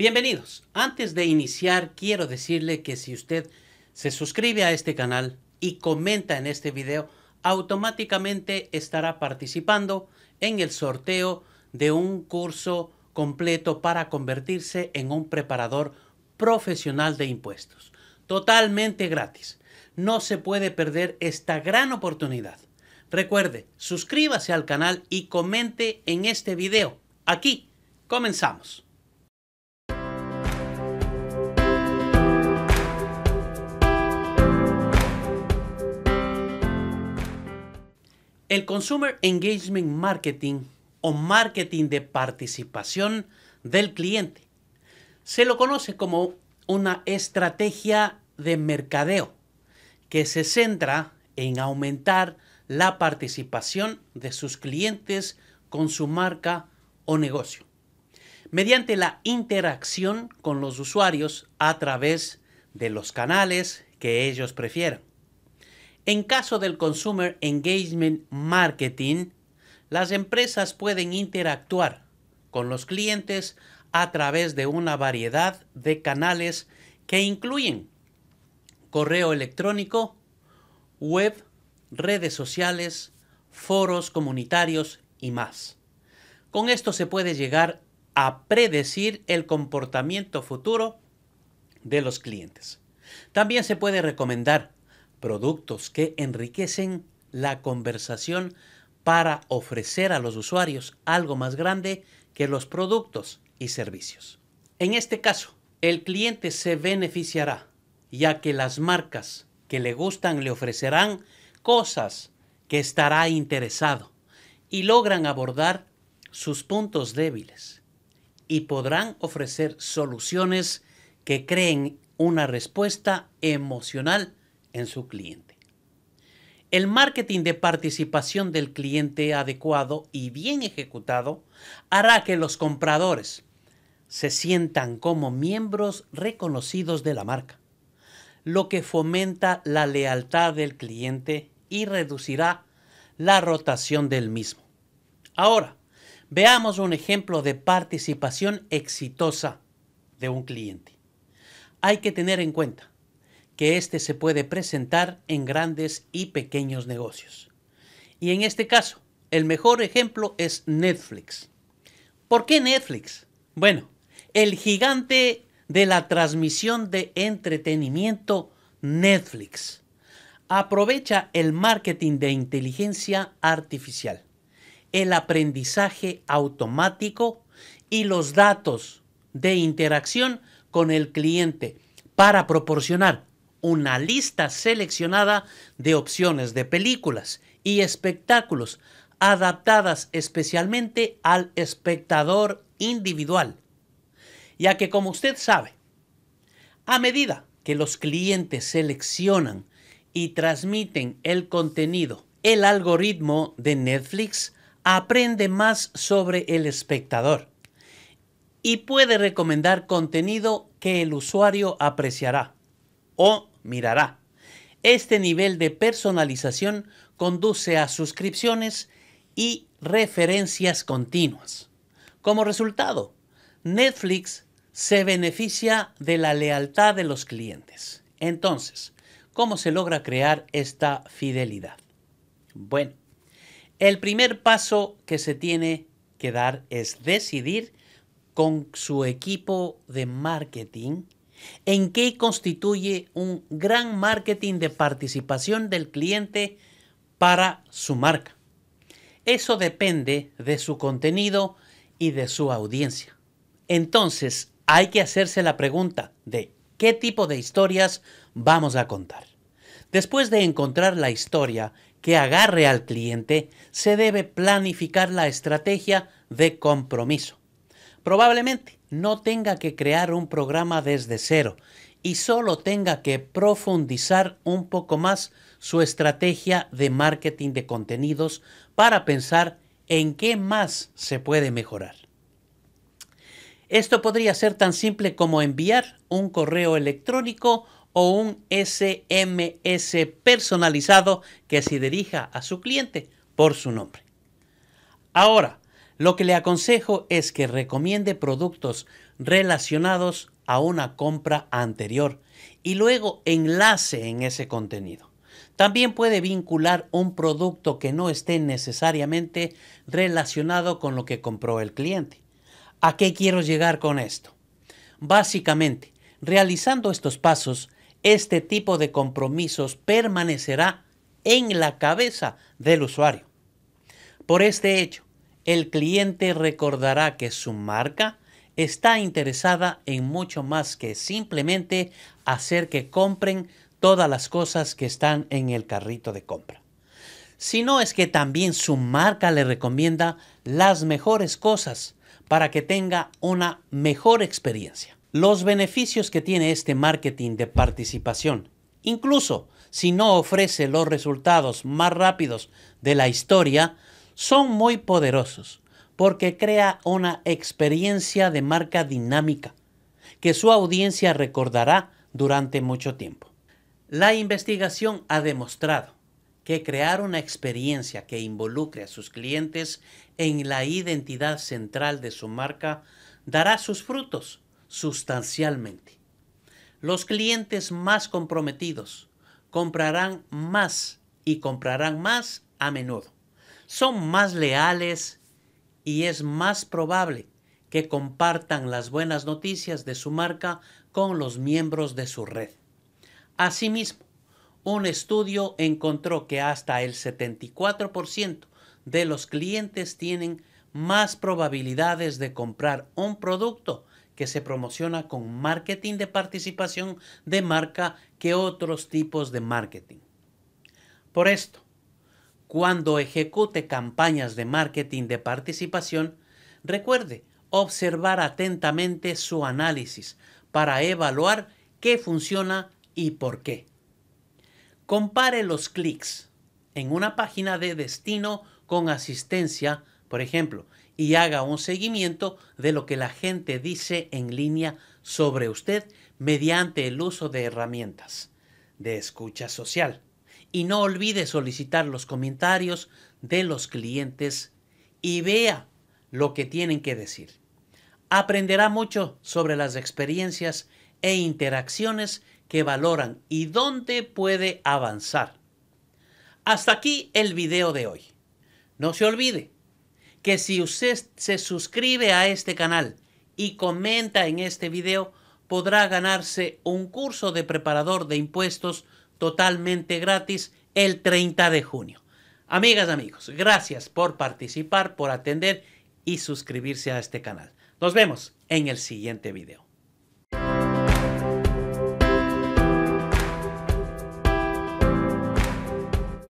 Bienvenidos. Antes de iniciar, quiero decirle que si usted se suscribe a este canal y comenta en este video, automáticamente estará participando en el sorteo de un curso completo para convertirse en un preparador profesional de impuestos. Totalmente gratis. No se puede perder esta gran oportunidad. Recuerde, suscríbase al canal y comente en este video. Aquí, comenzamos. El Consumer Engagement Marketing o marketing de participación del cliente se lo conoce como una estrategia de mercadeo que se centra en aumentar la participación de sus clientes con su marca o negocio, mediante la interacción con los usuarios a través de los canales que ellos prefieran. En caso del Consumer Engagement Marketing, las empresas pueden interactuar con los clientes a través de una variedad de canales que incluyen correo electrónico, web, redes sociales, foros comunitarios y más. Con esto se puede llegar a predecir el comportamiento futuro de los clientes. También se puede recomendar productos que enriquecen la conversación para ofrecer a los usuarios algo más grande que los productos y servicios. En este caso, el cliente se beneficiará, ya que las marcas que le gustan le ofrecerán cosas que estará interesado y logran abordar sus puntos débiles y podrán ofrecer soluciones que creen una respuesta emocional en su cliente. El marketing de participación del cliente adecuado y bien ejecutado hará que los compradores se sientan como miembros reconocidos de la marca, lo que fomenta la lealtad del cliente y reducirá la rotación del mismo. Ahora, veamos un ejemplo de participación exitosa de un cliente. Hay que tener en cuenta que éste se puede presentar en grandes y pequeños negocios. Y en este caso, el mejor ejemplo es Netflix. ¿Por qué Netflix? Bueno, el gigante de la transmisión de entretenimiento Netflix aprovecha el marketing de inteligencia artificial, el aprendizaje automático y los datos de interacción con el cliente para proporcionar una lista seleccionada de opciones de películas y espectáculos adaptadas especialmente al espectador individual. Ya que como usted sabe, a medida que los clientes seleccionan y transmiten el contenido, el algoritmo de Netflix aprende más sobre el espectador y puede recomendar contenido que el usuario apreciará o mirará. Este nivel de personalización conduce a suscripciones y referencias continuas. Como resultado, Netflix se beneficia de la lealtad de los clientes. Entonces, ¿cómo se logra crear esta fidelidad? Bueno, el primer paso que se tiene que dar es decidir con su equipo de marketing en qué constituye un gran marketing de participación del cliente para su marca. Eso depende de su contenido y de su audiencia. Entonces, hay que hacerse la pregunta de qué tipo de historias vamos a contar. Después de encontrar la historia que agarre al cliente, se debe planificar la estrategia de compromiso. Probablemente no tenga que crear un programa desde cero y solo tenga que profundizar un poco más su estrategia de marketing de contenidos para pensar en qué más se puede mejorar. Esto podría ser tan simple como enviar un correo electrónico o un SMS personalizado que se dirija a su cliente por su nombre. Ahora, lo que le aconsejo es que recomiende productos relacionados a una compra anterior y luego enlace en ese contenido. También puede vincular un producto que no esté necesariamente relacionado con lo que compró el cliente. ¿A qué quiero llegar con esto? Básicamente, realizando estos pasos, este tipo de compromisos permanecerá en la cabeza del usuario. Por este hecho, el cliente recordará que su marca está interesada en mucho más que simplemente hacer que compren todas las cosas que están en el carrito de compra, Si no es que también su marca le recomienda las mejores cosas para que tenga una mejor experiencia. Los beneficios que tiene este marketing de participación, incluso si no ofrece los resultados más rápidos de la historia, son muy poderosos porque crea una experiencia de marca dinámica que su audiencia recordará durante mucho tiempo. La investigación ha demostrado que crear una experiencia que involucre a sus clientes en la identidad central de su marca dará sus frutos sustancialmente. Los clientes más comprometidos comprarán más y comprarán más a menudo son más leales y es más probable que compartan las buenas noticias de su marca con los miembros de su red. Asimismo, un estudio encontró que hasta el 74% de los clientes tienen más probabilidades de comprar un producto que se promociona con marketing de participación de marca que otros tipos de marketing. Por esto, cuando ejecute campañas de marketing de participación, recuerde observar atentamente su análisis para evaluar qué funciona y por qué. Compare los clics en una página de destino con asistencia, por ejemplo, y haga un seguimiento de lo que la gente dice en línea sobre usted mediante el uso de herramientas de escucha social y no olvide solicitar los comentarios de los clientes y vea lo que tienen que decir. Aprenderá mucho sobre las experiencias e interacciones que valoran y dónde puede avanzar. Hasta aquí el video de hoy. No se olvide que si usted se suscribe a este canal y comenta en este video, podrá ganarse un curso de preparador de impuestos totalmente gratis el 30 de junio. Amigas, amigos, gracias por participar, por atender y suscribirse a este canal. Nos vemos en el siguiente video.